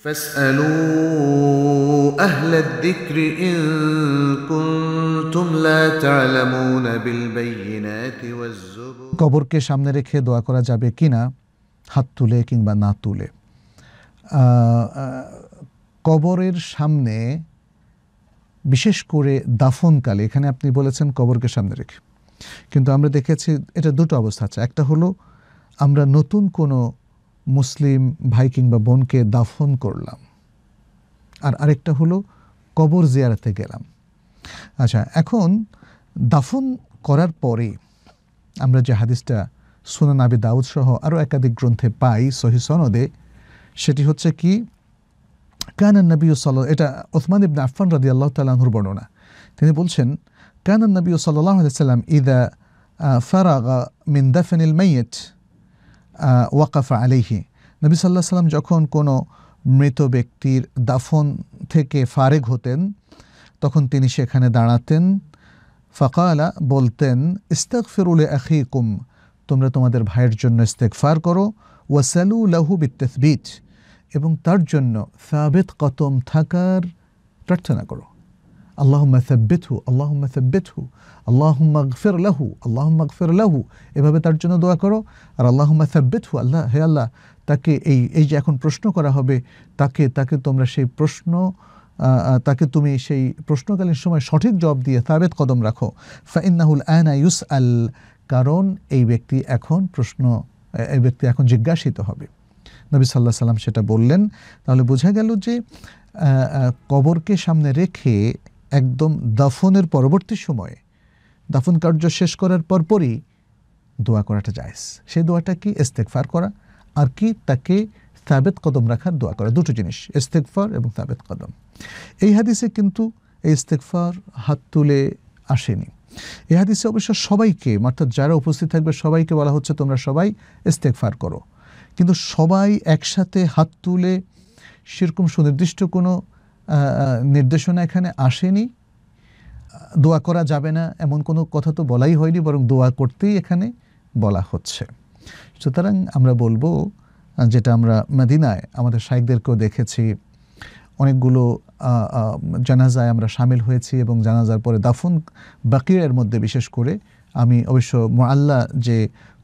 فاسألوا أهل الذكر إن كنتم لا تعلمون بالبينات والزبر কবরকে সামনে রেখে দোয়া করা যাবে কিনা হাত তুলে কিংবা না তুলে কবরের সামনে বিশেষ করে দাফনকালে এখানে আপনি বলেছেন কবরকে সামনে রেখে কিন্তু আমরা দেখেছি এটা দুটো অবস্থা আছে একটা হলো আমরা নতুন কোনো মুসলিম ভাই কিংবা বোনকে দাফন করলাম আর আরেকটা হলো কবর জিয়ারাতে গেলাম আচ্ছা এখন দাফন করার পরে আমরা যে হাদিসটা সুনান আবি দাউদ সহ আরও একাধিক গ্রন্থে পাই সহি সনদে সেটি হচ্ছে কি কানান নবী সাল এটা ওসমান ইবনা আফান রাদি আল্লাহ তালাহুর বর্ণনা তিনি বলছেন কানান নবী সাল্লাম ইদা ফারাগা মিন দাফেনিল মাইয়েট ওয়াকাফা আলিহি নবী সাল্লাহ সাল্লাম যখন কোনো মৃত ব্যক্তির দাফন থেকে ফারেগ হতেন তখন তিনি সেখানে দাঁড়াতেন ফাকালা বলতেন ইস্তাক ফিরুল আখিকুম তোমরা তোমাদের ভাইয়ের জন্য ফার করো ওয়াসালু লাহু বিত্তেসবিচ এবং তার জন্য সাবেত কতম থাকার প্রার্থনা করো হু সাব্বিথু আল্লাহম্মা হু আল্লাহম্মা আগফির লাহু আল্লাহম্মা আগফির লাহু এভাবে তার জন্য দোয়া করো আর আল্লাহম্মা হু আল্লাহ হে আল্লাহ তাকে এই এই যে এখন প্রশ্ন করা হবে তাকে তাকে তোমরা সেই প্রশ্ন তাকে তুমি সেই প্রশ্নকালীন সময় সঠিক জবাব দিয়ে তাবেদ কদম রাখো ফাইন্নাহুল আনা ইউস আল কারণ এই ব্যক্তি এখন প্রশ্ন এই ব্যক্তি এখন জিজ্ঞাসিত হবে নবী সাল্লাহ সাল্লাম সেটা বললেন তাহলে বোঝা গেল যে কবরকে সামনে রেখে একদম দাফনের পরবর্তী সময়ে দাফন কার্য শেষ করার পরপরই দোয়া করাটা জায়েজ সেই দোয়াটা কি ইস্তেকফার করা আর কি তাকে সাবেত কদম রাখার দোয়া করা দুটো জিনিস ইস্তেকফার এবং সাবেদ কদম এই হাদিসে কিন্তু এই ইস্তেকফার হাত তুলে আসেনি এই হাদিসে অবশ্য সবাইকে অর্থাৎ যারা উপস্থিত থাকবে সবাইকে বলা হচ্ছে তোমরা সবাই ইস্তেকফার করো কিন্তু সবাই একসাথে হাত তুলে সেরকম সুনির্দিষ্ট কোনো নির্দেশনা এখানে আসেনি দোয়া করা যাবে না এমন কোনো কথা তো বলাই হয়নি বরং দোয়া করতেই এখানে বলা হচ্ছে সুতরাং আমরা বলবো যেটা আমরা মদিনায় আমাদের শাইকদেরকেও দেখেছি অনেকগুলো জানাজায় আমরা সামিল হয়েছি এবং জানাজার পরে দাফন বাকিরের মধ্যে বিশেষ করে আমি অবশ্য মোয়াল্লা যে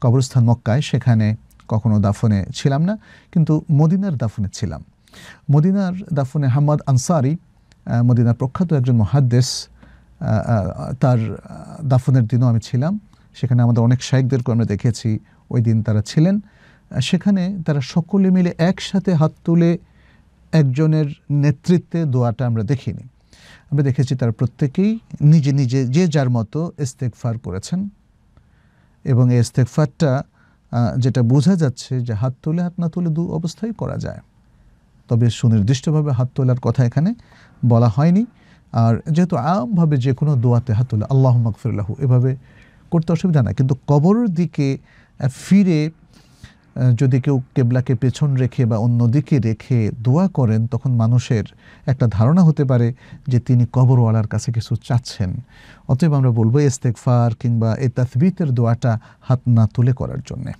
কবরস্থান মক্কায় সেখানে কখনো দাফনে ছিলাম না কিন্তু মদিনার দাফনে ছিলাম মদিনার দাফনে হাম্মদ আনসারি মদিনার প্রখ্যাত একজন মহাদ্দেশ তার দাফনের দিনও আমি ছিলাম সেখানে আমাদের অনেক শাইকদেরকে আমরা দেখেছি ওই দিন তারা ছিলেন সেখানে তারা সকলে মিলে একসাথে হাত তুলে একজনের নেতৃত্বে দোয়াটা আমরা দেখিনি আমরা দেখেছি তারা প্রত্যেকেই নিজে নিজে যে যার মতো ইস্তেকফার করেছেন এবং এই ইস্তেকফারটা যেটা বোঝা যাচ্ছে যে হাত তুলে হাত না তুলে দু অবস্থায় করা যায় তবে সুনির্দিষ্টভাবে হাত তোলার কথা এখানে বলা হয়নি আর যেহেতু আমভাবে যে কোনো দোয়াতে হাত তোলা আল্লাহ মকফিরাল্লাহু এভাবে করতে অসুবিধা না কিন্তু কবরের দিকে ফিরে যদি কেউ কেবলাকে পেছন রেখে বা অন্যদিকে রেখে দোয়া করেন তখন মানুষের একটা ধারণা হতে পারে যে তিনি কবরওয়ালার কাছে কিছু চাচ্ছেন অতএব আমরা বলবো ইস্তেকফার কিংবা এ তাসবিতের দোয়াটা হাত না তুলে করার জন্যে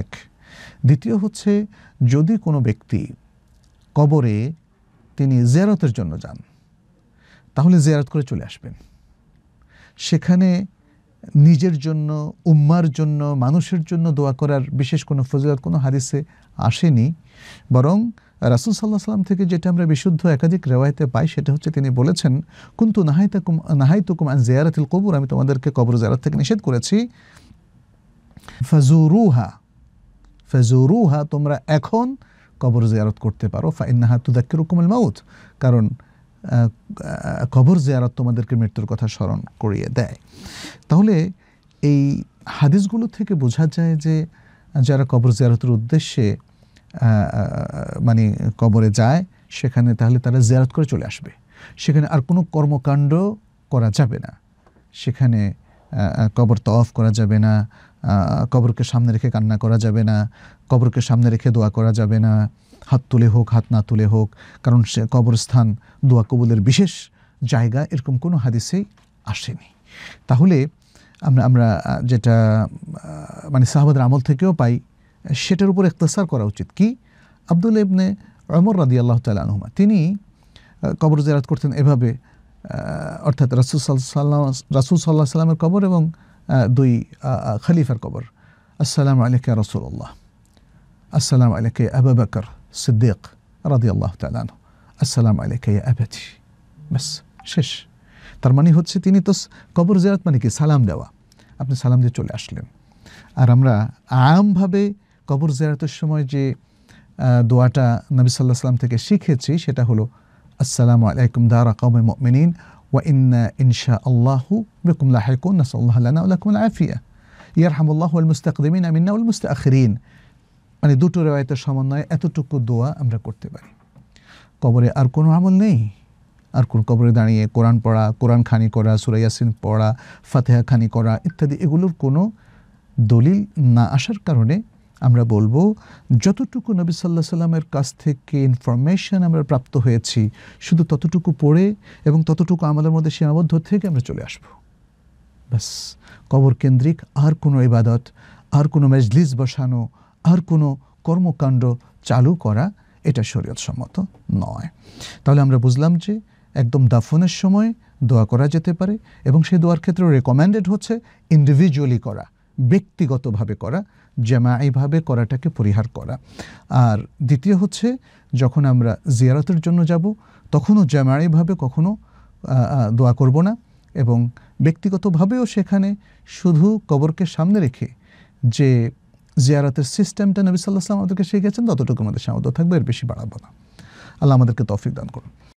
এক দ্বিতীয় হচ্ছে যদি কোনো ব্যক্তি কবরে তিনি জিয়ারতের জন্য যান তাহলে জিয়ারত করে চলে আসবেন সেখানে নিজের জন্য উম্মার জন্য মানুষের জন্য দোয়া করার বিশেষ কোনো ফজিলত কোনো হাদিসে আসেনি বরং রাসুল সাল্লাহ সাল্লাম থেকে যেটা আমরা বিশুদ্ধ একাধিক রেওয়ায়তে পাই সেটা হচ্ছে তিনি বলেছেন কিন্তু নাহাইতাকুম নাহাইতুকুম আন জিয়ারাতিল কবুর আমি তোমাদেরকে কবর জিয়ারাত থেকে নিষেধ করেছি ফাজুরুহা ফাজুরুহা তোমরা এখন কবর জিয়ারত করতে পারো তু দেখ রকমের মাউথ কারণ কবর জিয়ারত তোমাদেরকে মৃত্যুর কথা স্মরণ করিয়ে দেয় তাহলে এই হাদিসগুলো থেকে বোঝা যায় যে যারা কবর জিয়ারতের উদ্দেশ্যে মানে কবরে যায় সেখানে তাহলে তারা জিয়ারত করে চলে আসবে সেখানে আর কোনো কর্মকাণ্ড করা যাবে না সেখানে কবর তফ করা যাবে না কবরকে সামনে রেখে কান্না করা যাবে না কবরকে সামনে রেখে দোয়া করা যাবে না হাত তুলে হোক হাত না তুলে হোক কারণ সে কবরস্থান দোয়া কবুলের বিশেষ জায়গা এরকম কোনো হাদিসেই আসেনি তাহলে আমরা আমরা যেটা মানে সাহাবাদের আমল থেকেও পাই সেটার উপর একতাসার করা উচিত কি আবদুল ইবনে অমর রাদি আল্লাহ আনহুমা তিনি কবর জেরাত করতেন এভাবে অর্থাৎ রাসুল সাল্লাহ রাসুল সাল্লাহ সাল্লামের কবর এবং দুই খালিফার কবর আসসালামু আলাইকা রসুল্লাহ السلام عليك يا أبا بكر الصديق رضي الله تعالى عنه السلام عليك يا أبتي بس شش ترماني هود ستيني تس قبر زيارت مانيكي سلام دوا أبني سلام دي چولي أشلين أرامرا عام بابي قبر زيارت الشموي جي دواتا نبي صلى الله عليه وسلم تكي شيكي تشي شتا هلو السلام عليكم دار قوم مؤمنين وإن إن شاء الله بكم لاحقون نسأل الله لنا ولكم العافية يرحم الله والمستقدمين منا والمستأخرين মানে দুটো রেওয়ায়তের সমন্বয়ে এতটুকু দোয়া আমরা করতে পারি কবরে আর কোনো আমল নেই আর কোন কবরে দাঁড়িয়ে কোরআন পড়া কোরআন খানি করা সুরাইয়াসিন পড়া ফাতেহা খানি করা ইত্যাদি এগুলোর কোনো দলিল না আসার কারণে আমরা বলবো যতটুকু নবী সাল্লাহ সাল্লামের কাছ থেকে ইনফরমেশন আমরা প্রাপ্ত হয়েছি শুধু ততটুকু পড়ে এবং ততটুকু আমাদের মধ্যে সীমাবদ্ধ থেকে আমরা চলে আসব ব্যাস কবর কেন্দ্রিক আর কোনো ইবাদত আর কোনো মেজলিস বসানো আর কোনো কর্মকাণ্ড চালু করা এটা শরীয়তসম্মত নয় তাহলে আমরা বুঝলাম যে একদম দাফনের সময় দোয়া করা যেতে পারে এবং সেই দোয়ার ক্ষেত্রে রেকমেন্ডেড হচ্ছে ইন্ডিভিজুয়ালি করা ব্যক্তিগতভাবে করা জামাইভাবে করাটাকে পরিহার করা আর দ্বিতীয় হচ্ছে যখন আমরা জিয়ারতের জন্য যাব তখনও জামাইভাবে কখনও দোয়া করব না এবং ব্যক্তিগতভাবেও সেখানে শুধু কবরকে সামনে রেখে যে জিয়ারতের সিস্টেমটা নবী সাল্লাহ আমাদেরকে শিখেছেন ততটুকু আমাদের সামর্থ্য থাকবে এর বেশি বাড়াবো না আল্লাহ আমাদেরকে তফিক দান করুন